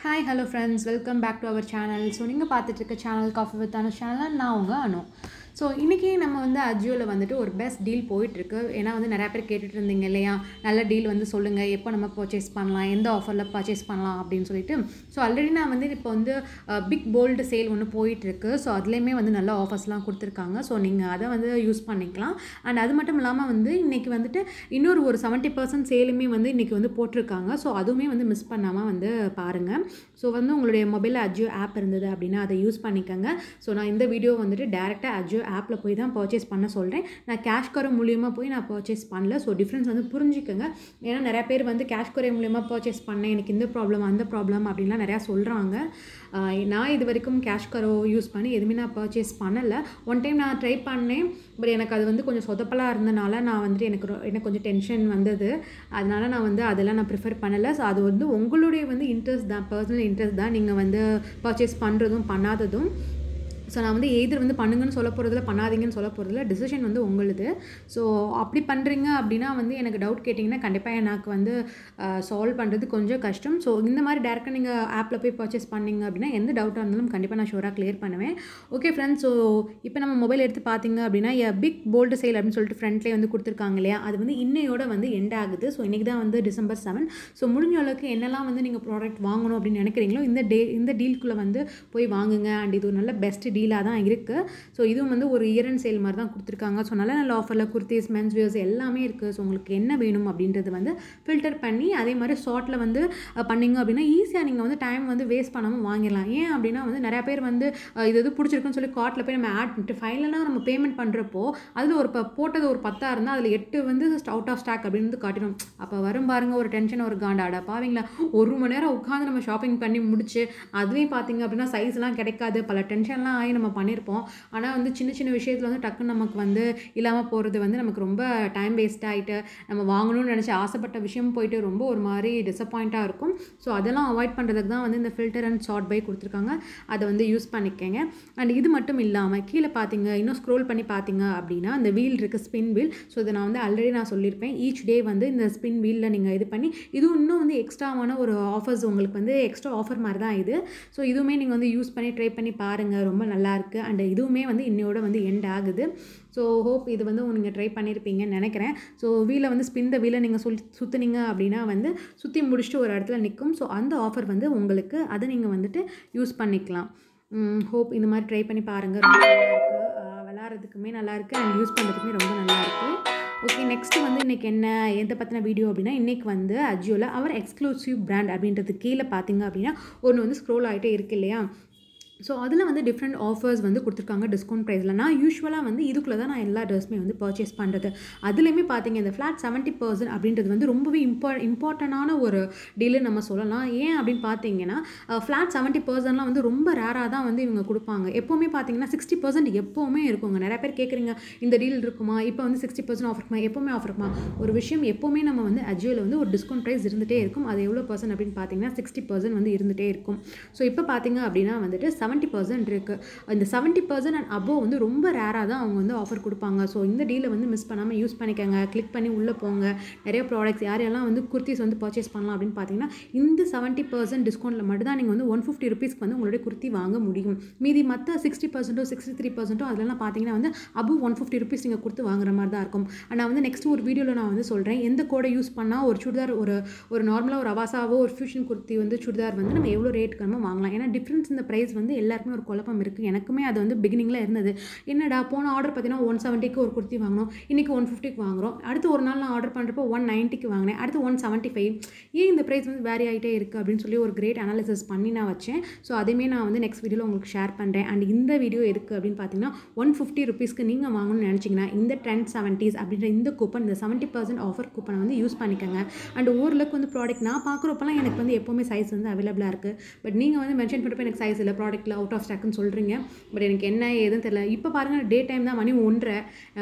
hi hello friends welcome back to our channel so நீங்கள் பார்த்துட்டு இருக்க channel coffee with Anu channel நான் உங்கள் அனு ஸோ இன்றைக்கி நம்ம வந்து அஜியோவில் வந்துட்டு ஒரு பெஸ்ட் டீல் போயிட்டுருக்கு ஏன்னா வந்து நிறையா பேர் கேட்டுட்டு இருந்தீங்க இல்லையா நல்ல டீல் வந்து சொல்லுங்கள் எப்போ நம்ம பர்ச்சேஸ் பண்ணலாம் எந்த ஆஃபரில் பர்ச்சேஸ் பண்ணலாம் அப்படின்னு சொல்லிட்டு ஸோ ஆல்ரெடி நான் வந்து இப்போ வந்து பிக் போல்டு சேல் ஒன்று போயிட்டுருக்கு ஸோ அதுலேயுமே வந்து நல்ல ஆஃபர்ஸ்லாம் கொடுத்துருக்காங்க ஸோ நீங்கள் அதை வந்து யூஸ் பண்ணிக்கலாம் அண்ட் அது மட்டும் இல்லாமல் வந்து இன்றைக்கி வந்துட்டு இன்னொரு ஒரு செவன்ட்டி பர்சன்ட் சேலுமே வந்து இன்றைக்கி வந்து போட்டிருக்காங்க ஸோ அதுவுமே வந்து மிஸ் பண்ணாமல் வந்து பாருங்கள் ஸோ வந்து உங்களுடைய மொபைலில் அஜியோ ஆப் இருந்தது அப்படின்னா அதை யூஸ் பண்ணிக்கோங்க ஸோ நான் இந்த வீடியோ வந்துட்டு டேரெக்டாக அஜியோ ஆப்பில் போய் தான் பர்ச்சேஸ் பண்ண சொல்கிறேன் நான் கேஷ் குறை மூலியமாக போய் நான் பர்ச்சேஸ் பண்ணல ஸோ டிஃப்ரென்ஸ் வந்து புரிஞ்சுக்கோங்க ஏன்னா நிறையா பேர் வந்து கேஷ் குறை மூலியமாக பர்ச்சேஸ் பண்ணேன் எனக்கு இந்த ப்ராப்ளம் அந்த ப்ராப்ளம் அப்படின்லாம் நிறையா சொல்கிறாங்க நான் இது வரைக்கும் கேஷ் கரோ யூஸ் பண்ணி எதுவுமே நான் பர்ச்சேஸ் பண்ணலை ஒன் டைம் நான் ட்ரை பண்ணேன் பட் எனக்கு அது வந்து கொஞ்சம் சொதப்பலாக இருந்தனால நான் வந்துட்டு எனக்கு எனக்கு கொஞ்சம் டென்ஷன் வந்தது அதனால் நான் வந்து அதெல்லாம் நான் ப்ரிஃபர் பண்ணலை ஸோ அது வந்து உங்களுடைய வந்து இன்ட்ரெஸ்ட் தான் பர்சனல் இன்ட்ரெஸ்ட் தான் நீங்கள் வந்து பர்ச்சேஸ் பண்ணுறதும் பண்ணாததும் ஸோ நான் வந்து எய்தர் வந்து பண்ணுங்கன்னு சொல்ல போகிறதில்ல பண்ணாதீங்கன்னு சொல்ல போகிறதில்ல டிசிஷன் வந்து உங்களுது ஸோ அப்படி பண்ணுறீங்க அப்படின்னா வந்து எனக்கு டவுட் கேட்டிங்கன்னா கண்டிப்பாக எனக்கு வந்து சால்வ் பண்ணுறது கொஞ்சம் கஷ்டம் ஸோ இந்த மாதிரி டேரெக்டாக நீங்கள் ஆப்பில் போய் பர்ச்சேஸ் பண்ணிங்க அப்படின்னா எந்த டவுட்டாக இருந்தாலும் கண்டிப்பாக நான் ஷோராக க்ளியர் பண்ணுவேன் ஓகே ஃப்ரெண்ட்ஸ் ஸோ இப்போ நம்ம மொபைல் எடுத்து பார்த்தீங்க அப்படின்னா பிக் போல்டு சேல் அப்படின்னு சொல்லிட்டு ஃப்ரெண்ட்லேயே வந்து கொடுத்துருக்காங்க இல்லையா அது வந்து இன்னையோட வந்து எண்ட் ஆகுது ஸோ இன்றைக்கி தான் வந்து டிசம்பர் செவன் ஸோ முடிஞ்ச அளவுக்கு என்னெல்லாம் வந்து நீங்கள் ப்ராடக்ட் வாங்கணும் அப்படின்னு நினைக்கிறீங்களோ இந்த டே இந்த டீலுக்குள்ளே வந்து போய் வாங்குங்க அண்ட் இது ஒரு நல்ல பெஸ்ட் டீலாக தான் இருக்குது ஸோ இதுவும் வந்து ஒரு இயர் அண்ட் சேல் மாதிரி தான் கொடுத்துருக்காங்க ஸோ நல்ல நல்ல ஆஃபரில் குர்த்திஸ் மென்ஸ் வியர்ஸ் எல்லாமே இருக்குது ஸோ உங்களுக்கு என்ன வேணும் அப்படின்றது வந்து ஃபில்டர் பண்ணி அதே மாதிரி ஷார்ட்டில் வந்து பண்ணிங்க அப்படின்னா ஈஸியாக நீங்கள் வந்து டைம் வந்து வேஸ்ட் பண்ணாமல் வாங்கிடலாம் ஏன் அப்படின்னா வந்து நிறையா பேர் வந்து இது இது பிடிச்சிருக்குன்னு சொல்லி கார்ட்டில் போய் நம்ம ஆட் பண்ணிட்டு ஃபைனலாக நம்ம பேமெண்ட் பண்ணுறப்போ அதில் ஒரு போட்டது ஒரு பத்தாக இருந்தால் அதில் எட்டு வந்து அவுட் ஆஃப் ஸ்டாக் அப்படின்னு காட்டிடும் அப்போ வரும் பாருங்க ஒரு டென்ஷன் ஒரு காண்டாடா பாவீங்களா ஒரு மணி நேரம் உட்காந்து நம்ம ஷாப்பிங் பண்ணி முடிச்சு அதுவே பார்த்தீங்க அப்படின்னா சைஸ்லாம் கிடைக்காது பல டென்ஷன்லாம் ஆகி நம்ம பண்ணியிருப்போம் ஆனால் வந்து சின்ன சின்ன விஷயத்தில் வந்து டக்குன்னு நமக்கு வந்து இல்லாமல் போகிறது வந்து நமக்கு ரொம்ப டைம் வேஸ்ட் ஆகிட்டு நம்ம வாங்கணும்னு நினச்சி ஆசைப்பட்ட விஷயம் போயிட்டு ரொம்ப ஒரு மாதிரி டிசப்பாயிண்ட்டாக இருக்கும் ஸோ அதெல்லாம் அவாய்ட் பண்ணுறதுக்கு தான் வந்து இந்த ஃபில்டர் அண்ட் ஷார்ட் பை கொடுத்துருக்காங்க அதை வந்து யூஸ் பண்ணிக்கங்க அண்ட் இது மட்டும் இல்லாமல் கீழே பார்த்தீங்க இன்னும் ஸ்க்ரோல் பண்ணி பார்த்தீங்க அப்படின்னா அந்த வீல் இருக்குது ஸ்பின் வீல் ஸோ இதை நான் வந்து ஆல்ரெடி நான் சொல்லியிருப்பேன் ஈச் டே வந்து இந்த ஸ்பின் வீலில் நீங்கள் இது பண்ணி இதுவும் இன்னும் வந்து எக்ஸ்ட்ராவான ஒரு ஆஃபர்ஸ் உங்களுக்கு வந்து எக்ஸ்ட்ரா ஆஃபர் மாதிரி தான் இது ஸோ இதுவுமே நீங்கள் வந்து யூஸ் பண்ணி ட்ரை பண்ணி பாருங்கள் ரொம்ப நல்லா நல்லாயிருக்கு அண்ட் இதுவுமே வந்து இன்னையோட வந்து எண்ட் ஆகுது ஸோ ஹோப் இது வந்து நீங்கள் ட்ரை பண்ணியிருப்பீங்கன்னு நினைக்கிறேன் ஸோ வீலை வந்து ஸ்பின் த வீலை நீங்கள் சொல் சுற்றுனீங்க அப்படின்னா வந்து சுற்றி முடிச்சுட்டு ஒரு இடத்துல நிற்கும் ஸோ அந்த ஆஃபர் வந்து உங்களுக்கு அதை நீங்கள் வந்துட்டு யூஸ் பண்ணிக்கலாம் ஹோப் இந்த மாதிரி ட்ரை பண்ணி பாருங்கள் ரொம்ப நல்லாயிருக்கு விளாட்றதுக்குமே நல்லாயிருக்கு அண்ட் யூஸ் பண்ணுறதுக்குமே ரொம்ப நல்லாயிருக்கு ஓகே நெக்ஸ்ட்டு வந்து இன்றைக்கி என்ன எதை பற்றின வீடியோ அப்படின்னா இன்றைக்கி வந்து அஜியோவில் அவர் எக்ஸ்க்ளூசிவ் பிராண்ட் அப்படின்றது கீழே பார்த்தீங்க அப்படின்னா ஒன்று வந்து ஸ்க்ரோல் ஆகிட்டே இருக்கு இல்லையா ஸோ அதில் வந்து டிஃப்ரெண்ட் ஆஃபர்ஸ் வந்து கொடுத்துருக்காங்க டிஸ்கவுண்ட் ப்ரைஸில் நான் யூஸ்வலாக வந்து இதுக்குள்ளே தான் நான் எல்லா ட்ரெஸ்ஸுமே வந்து பர்ச்சேஸ் பண்ணுறது அதுலேயுமே பார்த்தீங்க இந்த ஃப்ளாட் செவன்ட்டி பர்சன்ட் அப்படின்றது வந்து ரொம்பவே இம்பார் இம்பார்ட்டண்டான ஒரு டீலு நம்ம சொல்லலாம் ஏன் அப்படின்னு பார்த்தீங்கன்னா ஃப்ளாட் செவன்ட்டி பர்சன்ட்லாம் வந்து ரொம்ப ரேராக தான் வந்து இவங்க கொடுப்பாங்க எப்போவுமே பார்த்தீங்கன்னா சிக்ஸ்டி பர்சன்ட் எப்போவுமே இருக்குங்க நிறைய பேர் கேட்குறீங்க இந்த டீல் இருக்குமா இப்போ வந்து சிக்ஸ்டி பர்சன்ட் ஆஃபர் இருக்குமா எப்போவுமே ஆஃபர் இருக்குமா ஒரு விஷயம் எப்போவுமே நம்ம வந்து அஜியோவில் வந்து ஒரு டிஸ்கவுண்ட் ப்ரைஸ் இருந்துகிட்டே இருக்கும் அது எவ்வளோ பர்சன்ட் அப்படின்னு பார்த்தீங்கன்னா சிக்ஸ்டி பர்சன்ட் வந்து இருந்துகிட்டே இருக்கும் ஸோ இப்போ பார்த்தீங்க அப்படின்னா வந்துட்டு செவன்ட்டி பர்சன்ட் இருக்குது இந்த செவன்ட்டி பர்சன்ட் அண்ட் அபோவ் வந்து ரொம்ப ரேராக தான் அவங்க வந்து ஆஃபர் கொடுப்பாங்க ஸோ இந்த டீலை வந்து மிஸ் பண்ணாமல் யூஸ் பண்ணிக்கோங்க கிளிக் பண்ணி உள்ளே போங்க நிறைய ப்ராடக்ட்ஸ் யார் எல்லாம் வந்து குர்த்திஸ் வந்து பர்ச்சேஸ் பண்ணலாம் அப்படின்னு பார்த்தீங்கன்னா இந்த செவன்ட்டி பர்சன்ட் டிஸ்கவுண்ட்டில் மட்டும் தான் நீங்கள் வந்து ஒன் ஃபிஃப்டி ருபீஸ்க்கு வந்து உங்களுடைய குர்த்தி வாங்க முடியும் மீதி மற்ற சிக்ஸ்டி பர்சன்ட்டோ சிக்ஸ்டி த்ரீ பர்சன்ட்டோ அதெல்லாம் பார்த்தீங்கன்னா வந்து அபோவ் ஒன் ஃபிஃப்டி ருபீஸ் நீங்கள் கொடுத்து வாங்குற மாதிரி தான் இருக்கும் நான் வந்து நெக்ஸ்ட் ஒரு வீடியோவில் நான் வந்து சொல்கிறேன் எந்த கோடை யூஸ் பண்ணால் ஒரு சுடிதார் ஒரு ஒரு நார்மலாக ஒரு அவாசாவோ ஒரு ஃபியூஷன் குர்த்தி வந்து சுடிதார் வந்து நம்ம எவ்வளோ ரேட்டுக்கு நம்ம வாங்கலாம் ஏன்னா டிஃப்ரென்ஸ் இந்த ப்ரைஸ் வந்து எல்லாருக்குமே ஒரு குழப்பம் இருக்குது எனக்குமே அது வந்து பிகினிங்கில் இருந்தது என்னடா போன ஆர்டர் பார்த்தீங்கன்னா ஒன் செவன்ட்டிக்கு ஒரு குர்த்தி வாங்கினோம் இன்றைக்கி ஒன் ஃபிஃப்டிக்கு வாங்குகிறோம் அடுத்து ஒரு நாள் நான் ஆர்டர் பண்ணுறப்போ ஒன் நைன்ட்டிக்கு வாங்கினேன் அடுத்து ஒன் செவன்ட்டி ஃபைவ் ஏன் இந்த ப்ரைஸ் வந்து வேரி ஆகிட்டே இருக்குது அப்படின்னு சொல்லி ஒரு கிரேட் அனாலிசிஸ் பண்ணி நான் வச்சேன் ஸோ அதுவுமே நான் வந்து நெக்ஸ்ட் வீடியோவில் உங்களுக்கு ஷேர் பண்ணுறேன் அண்ட் இந்த வீடியோ எதுக்கு அப்படின்னு பார்த்தீங்கன்னா ஒன் ஃபிஃப்டி ருபீஸ்க்கு நீங்கள் வாங்கணும்னு நினச்சிங்கன்னா இந்த ட்ரெண்ட் செவன்ட்டீஸ் அப்படின்ற இந்த கூப்பன் இந்த செவன்ட்டி பர்சன்ட் ஆஃபர் கூப்பனை வந்து யூஸ் பண்ணிக்கோங்க அண்ட் ஓரளவுக்கு வந்து ப்ராடக்ட் நான் பார்க்குறப்பெல்லாம் எனக்கு வந்து எப்போவுமே சைஸ் வந்து அவைலபிளாக இருக்குது பட் நீங்கள் வந்து மென்ஷன் பண்ணுறப்ப எனக்கு சைஸ் இல்லை ப்ராடக்ட் ஸ்டாக்கில் அவுட் ஆஃப் ஸ்டாக்னு சொல்கிறீங்க பட் எனக்கு என்ன ஏதுன்னு தெரியல இப்போ பாருங்கள் டே டைம் தான் மணி ஒன்றரை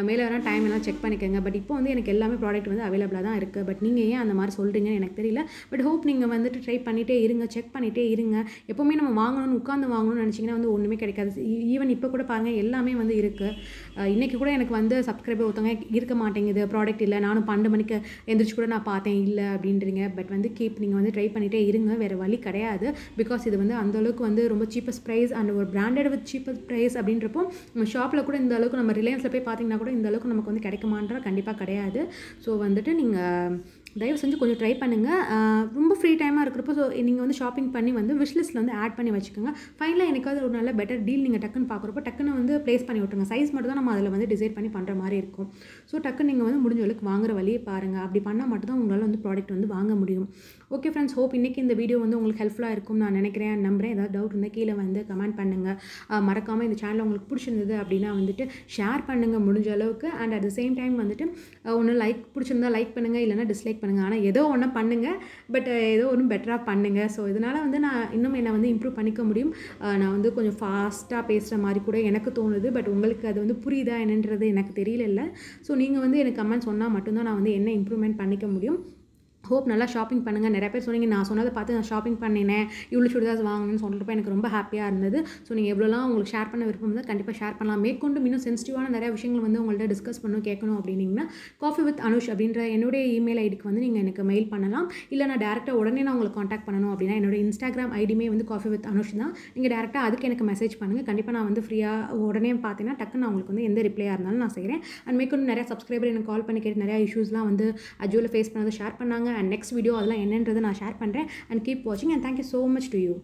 மேலே வேணால் டைம் எல்லாம் செக் பண்ணிக்கோங்க பட் இப்போ வந்து எனக்கு எல்லாமே ப்ராடக்ட் வந்து அவைலபிளாக தான் இருக்குது பட் நீங்கள் ஏன் அந்த மாதிரி சொல்கிறீங்கன்னு எனக்கு தெரியல பட் ஹோப் நீங்கள் வந்துட்டு ட்ரை பண்ணிகிட்டே இருங்க செக் பண்ணிகிட்டே இருங்க எப்போவுமே நம்ம வாங்கணும்னு உட்காந்து வாங்கணும்னு நினச்சிங்கன்னா வந்து ஒன்றுமே கிடைக்காது ஈவன் இப்போ கூட பாருங்கள் எல்லாமே வந்து இருக்குது இன்றைக்கி கூட எனக்கு வந்து சப்ஸ்கிரைபர் ஒருத்தவங்க இருக்க மாட்டேங்குது ப்ராடக்ட் இல்லை நானும் பன்னெண்டு மணிக்கு எந்திரிச்சு கூட நான் பார்த்தேன் இல்லை அப்படின்றீங்க பட் வந்து கீப் நீங்கள் வந்து ட்ரை பண்ணிகிட்டே இருங்க வேறு வழி கிடையாது பிகாஸ் இது வந்து அந்தளவுக்கு வந்து ரொம்ப சீப்பஸ்ட் ப்ரைஸ் அண்ட் ஒரு பிராண்டட் வித் சீப்பஸ்ட் ப்ரைஸ் அப்படின்றப்போ நம்ம ஷாப்பில் கூட இந்த அளவுக்கு நம்ம ரிலையன்ஸில் போய் பார்த்தீங்கன்னா கூட இந்த அளவுக்கு நமக்கு வந்து கிடைக்குமான்ற கண்டிப்பாக கிடையாது ஸோ வந்துட்டு நீங்கள் தயவு செஞ்சு கொஞ்சம் ட்ரை பண்ணுங்கள் ரொம்ப ஃப்ரீ டைமாக இருக்கிறப்போ ஸோ நீங்கள் வந்து ஷாப்பிங் பண்ணி வந்து விஷ்லிஸ்ட்டில் வந்து ஆட் பண்ணி வச்சுக்கோங்க ஃபைனலாக எனக்காவது ஒரு நல்ல பெட்டர் டீல் நீங்கள் டக்குன்னு பார்க்குறப்போ டக்குன்னு வந்து ப்ளேஸ் பண்ணி விட்ருங்க சைஸ் மட்டும் தான் நம்ம அதில் வந்து டிசைட் பண்ணி பண்ணுற மாதிரி இருக்கும் ஸோ டக்குன்னு நீங்கள் வந்து முடிஞ்ச அளவுக்கு வாங்குற வழியை பாருங்கள் அப்படி பண்ணால் மட்டும்தான் உங்களால் வந்து ப்ராடக்ட் வந்து வாங்க முடியும் ஓகே ஃப்ரெண்ட்ஸ் ஹோப் இன்றைக்கி இந்த வீடியோ வந்து உங்களுக்கு ஹெல்ப்ஃபுல்லாக இருக்கும் நான் நினைக்கிறேன் நம்புகிறேன் ஏதாவது டவுட் இருந்தால் கீழே வந்து கமெண்ட் பண்ணுங்கள் மறக்காமல் இந்த சேனல் உங்களுக்கு பிடிச்சிருந்தது அப்படின்னா வந்துட்டு ஷேர் பண்ணுங்கள் முடிஞ்ச அளவுக்கு and at the same time வந்துட்டு ஒன்று லைக் பிடிச்சிருந்தா லைக் பண்ணுங்கள் இல்லைனா டிஸ்லைக் பண்ணுங்கள் ஆனால் ஏதோ ஒன்று பண்ணுங்கள் பட் ஏதோ ஒன்று பெட்டராக பண்ணுங்கள் ஸோ இதனால் வந்து நான் இன்னும் என்னை வந்து இம்ப்ரூவ் பண்ணிக்க முடியும் நான் வந்து கொஞ்சம் ஃபாஸ்ட்டாக பேசுகிற மாதிரி கூட எனக்கு தோணுது பட் உங்களுக்கு அது வந்து புரியுதா என்னன்றது எனக்கு தெரியல இல்லை ஸோ நீங்கள் வந்து எனக்கு கமெண்ட் சொன்னால் மட்டும்தான் நான் வந்து என்ன இம்ப்ரூவ்மெண்ட் பண்ணிக்க முடியும் ஹோப் நல்லா ஷாப்பிங் பண்ணுங்கள் நிறைய பேர் சொன்னீங்க நான் சொன்னதை பார்த்து நான் ஷாப்பிங் பண்ணினேன் இவ்வளோ சுடிதாஸ் வாங்கினேன்னு சொல்கிறப்ப எனக்கு ரொம்ப ஹாப்பியாக இருந்தது ஸோ நீங்கள் எவ்வளோலாம் உங்களுக்கு ஷேர் பண்ண விருப்பம் இருந்தால் கண்டிப்பாக ஷேர் பண்ணலாம் மேற்கொண்டு இன்னும் சென்சிட்டிவான நிறைய விஷயங்கள் வந்து உங்கள்கிட்ட டிஸ்கஸ் பண்ணும் கேட்கணும் அப்படின்னிங்கன்னா காஃபி வித் அனுஷ் அப்படின்ற என்னுடைய இமெயில் ஐடிக்கு வந்து நீங்கள் எனக்கு மெயில் பண்ணலாம் இல்லை நான் டேரெக்டாக உடனே நான் உங்களுக்கு காண்டாக்ட் பண்ணணும் அப்படின்னா என்னோடய இன்ஸ்டாகிராம் ஐடியுமே வந்து காஃபி வித் அனுஷ் தான் நீங்கள் டேரெக்டாக அதுக்கு எனக்கு மெசேஜ் பண்ணுங்கள் கண்டிப்பாக நான் வந்து ஃப்ரீயாக உடனே பார்த்தீங்கன்னா டக்குன்னு நான் உங்களுக்கு வந்து எந்த ரிப்ளையாக இருந்தாலும் நான் செய்கிறேன் அண்ட் மேற்கொண்டு நிறையா சப்ஸ்கிரைபர் எனக்கு கால் பண்ணி கேட்டு நிறையா இஷ்யூஸ்லாம் வந்து அஜுவில் ஃபேஸ் பண்ணதை ஷேர் பண்ணாங்க அண்ட் நெக்ஸ்ட் வீடியோ அதெல்லாம் என்னன்றதை நான் ஷேர் பண்ணுறேன் அண்ட் கீப் வாட்சிங் and thank you so much to you